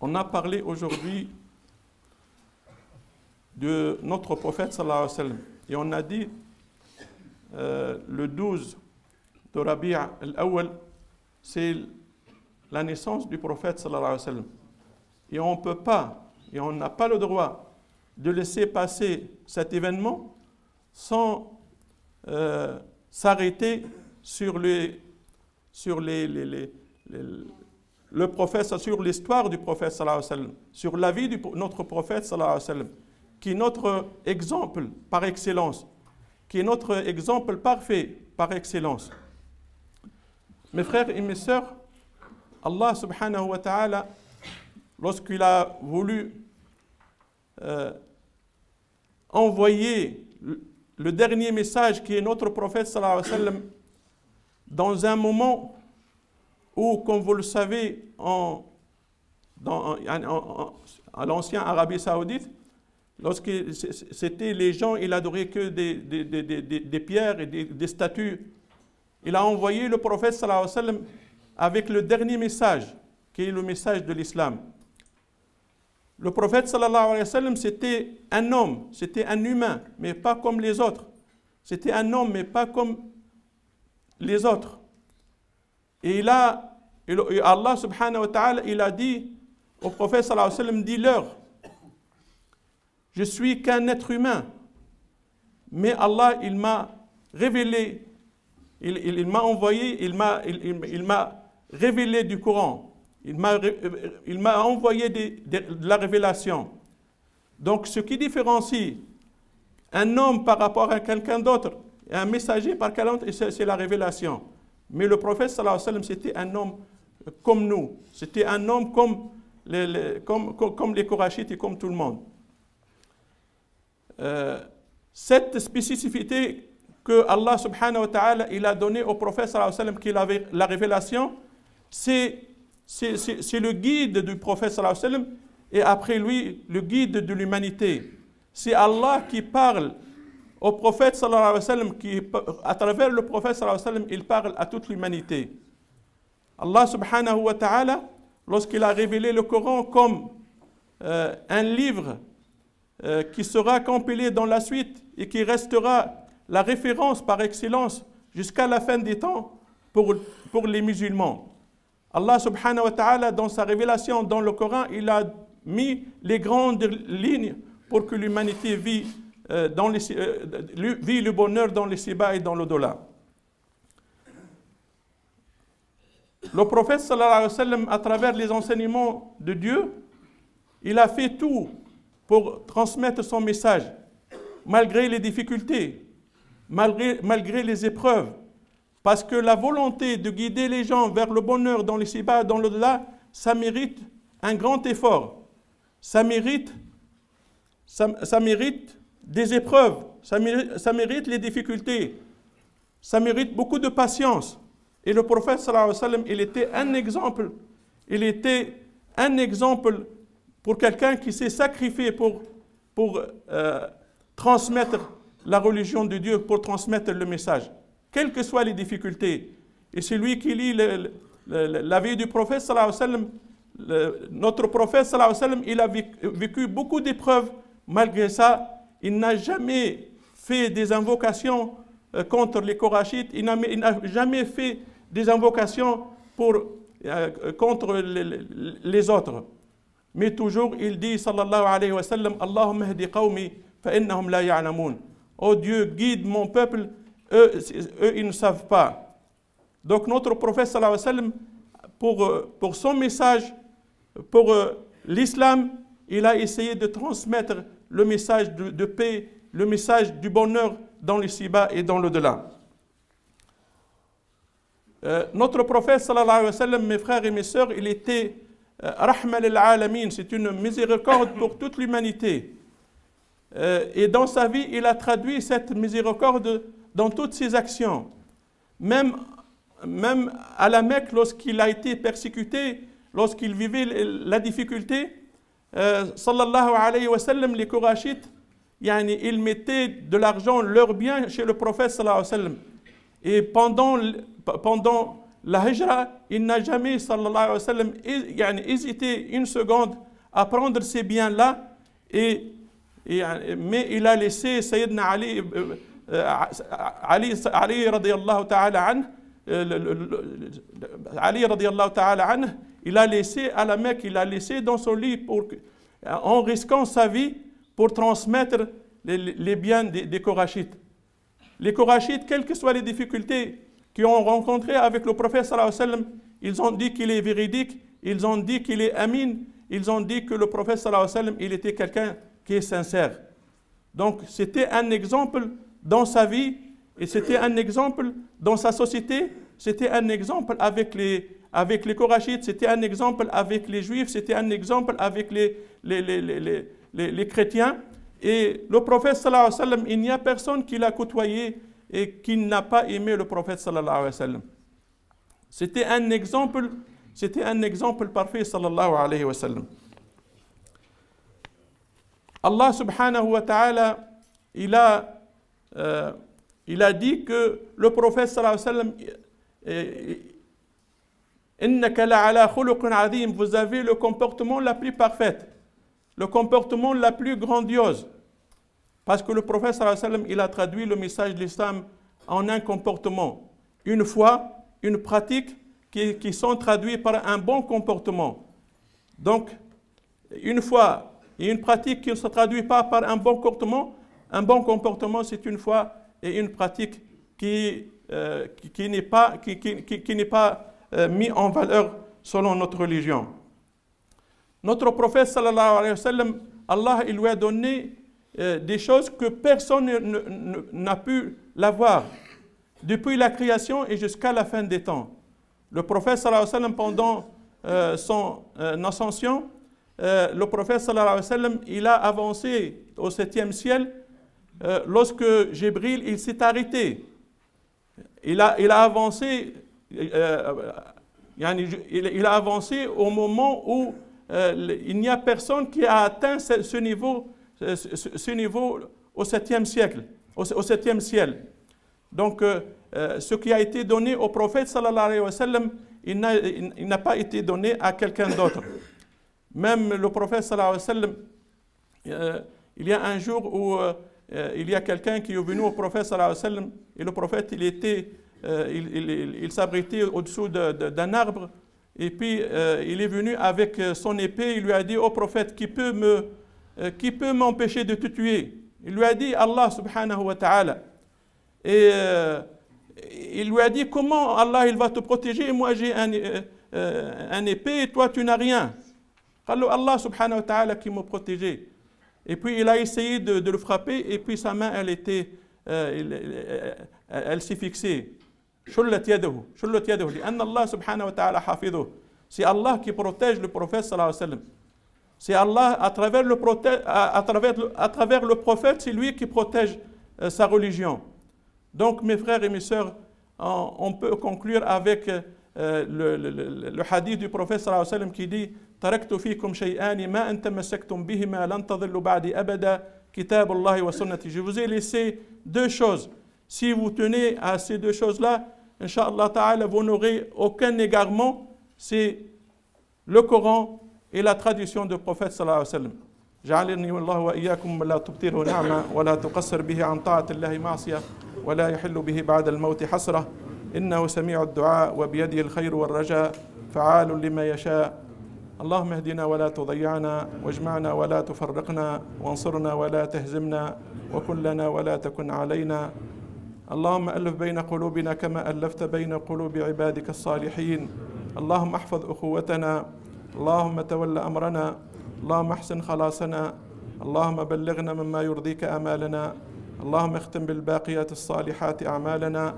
On a parlé aujourd'hui de notre prophète sallallahu alayhi wa sallam. Et on a dit euh, le 12 de Rabi'a al-Awwal, c'est la naissance du prophète sallallahu alayhi wa sallam. Et on ne peut pas, et on n'a pas le droit de laisser passer cet événement sans euh, s'arrêter sur les sur les, le prophète, sur l'histoire du prophète, sallallahu alayhi sur la vie de notre prophète, sallallahu alayhi qui est notre exemple par excellence, qui est notre exemple parfait par excellence. Mes frères et mes sœurs, Allah subhanahu wa ta'ala, lorsqu'il a voulu euh, envoyer le dernier message qui est notre prophète sallallahu alayhi dans un moment où, comme vous le savez, en, dans, à l'ancien Arabie saoudite, lorsque c'était les gens, il adorait que des, des pierres et des, statues. Il a envoyé le prophète sallallahu alayhi wa sallam avec le dernier message, qui est le message de l'islam. Le prophète sallallahu alayhi wa sallam, c'était un homme, c'était un humain, mais pas comme les autres. C'était un homme, mais pas comme les autres. Et, il a, Allah subhanahu wa ta'ala, il a dit au prophète sallallahu alayhi wa sallam, leur je suis qu'un être humain, mais Allah, il m'a révélé, il, m'a envoyé, il m'a il, révélé du courant il m'a envoyé de la révélation. Donc ce qui différencie un homme par rapport à quelqu'un d'autre, un messager par calente, c'est la révélation. Mais le prophète, alayhi wa sallam, c'était un homme euh, comme nous. C'était un homme comme les, comme, comme, les Korachites et comme tout le monde. Euh, cette spécificité que Allah subhanahu wa ta'ala il a donnée au prophète sallallahu alayhi wa sallam, qu'il avait la révélation, c'est le guide du prophète sallallahu alayhi wa sallam et après lui le guide de l'humanité. C'est Allah qui parle au prophète alayhi wa sallam, qui, à travers le prophète alayhi wa sallam, il parle à toute l'humanité. Allah subhanahu wa ta'ala, lorsqu'il a révélé le Coran comme euh, un livre euh, qui sera compilé dans la suite et qui restera la référence par excellence jusqu'à la fin des temps pour, pour les musulmans. Allah subhanahu wa ta'ala, dans sa révélation dans le Coran, il a mis les grandes lignes pour que l'humanité vive euh, dans les, euh, vit le bonheur dans les Sibas et dans l'au-delà. Le prophète, alayhi wa sallam, à travers les enseignements de Dieu, il a fait tout pour transmettre son message, malgré les difficultés, malgré, malgré les épreuves, parce que la volonté de guider les gens vers le bonheur dans les et dans l'au-delà, ça mérite un grand effort. Ça mérite, ça, ça mérite des épreuves, ça mérite, les difficultés, ça mérite beaucoup de patience. Et le prophète, alayhi wa il était un exemple. Il était un exemple pour quelqu'un qui s'est sacrifié pour, pour euh, transmettre la religion de Dieu, pour transmettre le message, quelles que soient les difficultés. Et celui qui lit la vie du prophète, alayhi wa notre prophète, alayhi wa il a vécu beaucoup d'épreuves. Malgré ça, il n'a jamais fait des invocations euh, contre les Korachites, il n'a jamais fait des invocations pour, euh, euh, contre les, autres. Mais toujours, il dit, sallallahu alayhi wa sallam, Allahum qawmi fa'innahum la يعلمون. Oh Dieu, guide mon peuple, eux, ils ne savent pas. Donc notre prophète, sallallahu alayhi wa sallam, pour, pour son message, pour l'islam, il a essayé de transmettre le message de, paix, le message du bonheur dans le ci-bas et dans l'au-delà. Euh, notre prophète, alayhi wa sallam, mes frères et mes sœurs, il était euh, Rahmal al-Alamin, c'est une miséricorde pour toute l'humanité. Euh, et dans sa vie, il a traduit cette miséricorde dans toutes ses actions. Même, même à la Mecque, lorsqu'il a été persécuté, lorsqu'il vivait la difficulté, صلى الله alayhi wa sallam, les Korachites, yani, ils mettaient de l'argent, leurs biens, chez le prophète sallallahu alayhi wa sallam. Et pendant, pendant la hijra, il n'a jamais, sallallahu alayhi wa sallam, yani, hésité une seconde à prendre ces biens-là. Et, et, mais il a laissé Sayyidina Ali, euh, Ali, Ali, Ali radiallahu ta'ala anhu, Euh, Ali, le, ta'ala il a laissé à la Mecque, il a laissé dans son lit pour, en risquant sa vie pour transmettre les, biens des, Korachites. Les Korachites, quelles que soient les difficultés qu'ils ont rencontrées avec le prophète sallallahu alayhi ils ont dit qu'il est véridique, ils ont dit qu'il est amine, ils ont dit que le prophète sallallahu alayhi il était quelqu'un qui est sincère. Donc c'était un exemple dans sa vie et c'était un exemple dans sa société, c'était un exemple avec les, avec les Korachites, c'était un exemple avec les Juifs, c'était un exemple avec les, les, les, les, chrétiens. Et le prophète, alayhi wa il n'y a personne qui l'a côtoyé et qui n'a pas aimé le prophète, C'était un exemple, c'était un exemple parfait, sallallahu alayhi wa Allah subhanahu wa ta'ala, il a... Euh, il a dit que le prophète sallallahu alayhi wa sallam, eh, eh, vous avez le comportement la plus parfaite, le comportement la plus grandiose. Parce que le prophète sallallahu alayhi wa sallam, il a traduit le message de l'islam en un comportement, une foi, une pratique qui, qui sont traduits par un bon comportement. Donc, une foi et une pratique qui ne se traduit pas par un bon comportement, un bon comportement, c'est une foi et une pratique euh, qui, qui, n'est pas, qui, qui n'est pas euh, mis mise en valeur selon notre religion. Notre prophète, sallallahu alayhi wa Allah il lui a donné euh, des choses que personne n'a pu l'avoir depuis la création et jusqu'à la fin des temps. Le prophète, sallallahu alayhi wa pendant son ascension, le prophète, sallallahu alayhi wa il a avancé au septième ciel euh, lorsque Jébril, il s'est arrêté. Il a, il a avancé, euh, euh, il, a avancé au moment où il n'y a personne qui a atteint ce, niveau, ce, niveau au 7e siècle, au, ciel. Donc, ce qui a été donné au prophète, sallallahu alayhi wa sallam, il n'a pas été donné à quelqu'un d'autre. Même le prophète, sallallahu alayhi wa sallam, il y a un jour où euh, il y a quelqu'un qui est venu au prophète sallallahu et le prophète, il était, euh, il, il, s'abritait au-dessous d'un arbre, et puis euh, il est venu avec son épée, il lui a dit, au prophète, qui peut me, qui peut m'empêcher de te tuer Il lui a dit, Allah subhanahu wa ta'ala. Et il lui a dit, comment Allah, il va te protéger, moi j'ai un, un épée, et toi tu n'as rien. Allah subhanahu wa ta'ala qui me protégeait. Et puis il a essayé de, le frapper, et puis sa main, elle était, euh, elle, s'est fixée. C'est Allah qui protège le prophète sallallahu alayhi wa C'est Allah, à travers, le à, travers, à travers le prophète, c'est lui qui protège euh, sa religion. Donc, mes frères et mes sœurs, on, peut conclure avec euh, le, le, le hadith du prophète sallallahu alayhi wa sallam qui dit تركت فيكم شيئان ما أن تمسكتم بهما لن تضلوا بعدي أبدا كتاب الله وسنتي Je vous ai laissé deux choses. Si vous tenez à ces deux choses-là, Inch'Allah Ta'ala, vous n'aurez aucun égarement. C'est le Coran et la tradition du prophète sallallahu alayhi wa sallam. جعلني والله وإياكم لا تبطله نعمة ولا تقصر به عن طاعة الله معصية ولا يحل به بعد الموت حسرة إنه سميع الدعاء وبيده الخير والرجاء فعال لما يشاء اللهم اهدنا ولا تضيعنا واجمعنا ولا تفرقنا وانصرنا ولا تهزمنا وكن لنا ولا تكن علينا اللهم ألف بين قلوبنا كما ألفت بين قلوب عبادك الصالحين اللهم احفظ أخوتنا اللهم تول أمرنا اللهم احسن خلاصنا اللهم بلغنا مما يرضيك امالنا اللهم اختم بالباقيات الصالحات اعمالنا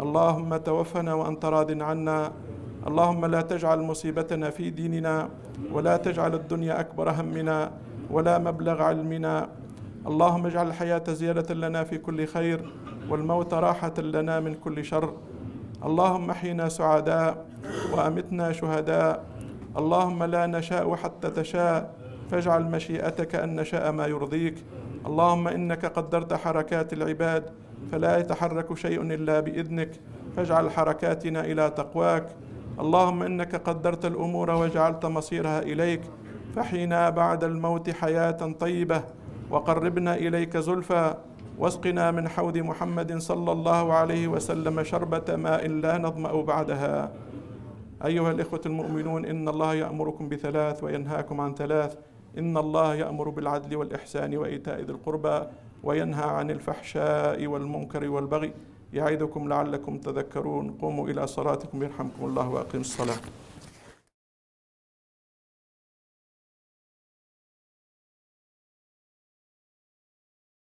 اللهم توفنا وأنت راض عنا اللهم لا تجعل مصيبتنا في ديننا ولا تجعل الدنيا أكبر همنا ولا مبلغ علمنا اللهم اجعل الحياة زيادة لنا في كل خير والموت راحة لنا من كل شر اللهم احينا سعداء وأمتنا شهداء اللهم لا نشاء حتى تشاء فاجعل مشيئتك أن نشاء ما يرضيك اللهم إنك قدرت حركات العباد فلا يتحرك شيء الا باذنك فاجعل حركاتنا الى تقواك اللهم انك قدرت الامور وجعلت مصيرها اليك فحينا بعد الموت حياه طيبه وقربنا اليك زلفى واسقنا من حوض محمد صلى الله عليه وسلم شربه ماء لا نظما بعدها ايها الاخوه المؤمنون ان الله يامركم بثلاث وينهاكم عن ثلاث إن الله يأمر بالعدل والإحسان وإيتاء ذي القربى وينهى عن الفحشاء والمنكر والبغي يعظكم لعلكم تذكرون قوموا إلى صلاتكم يرحمكم الله وأقيموا الصلاة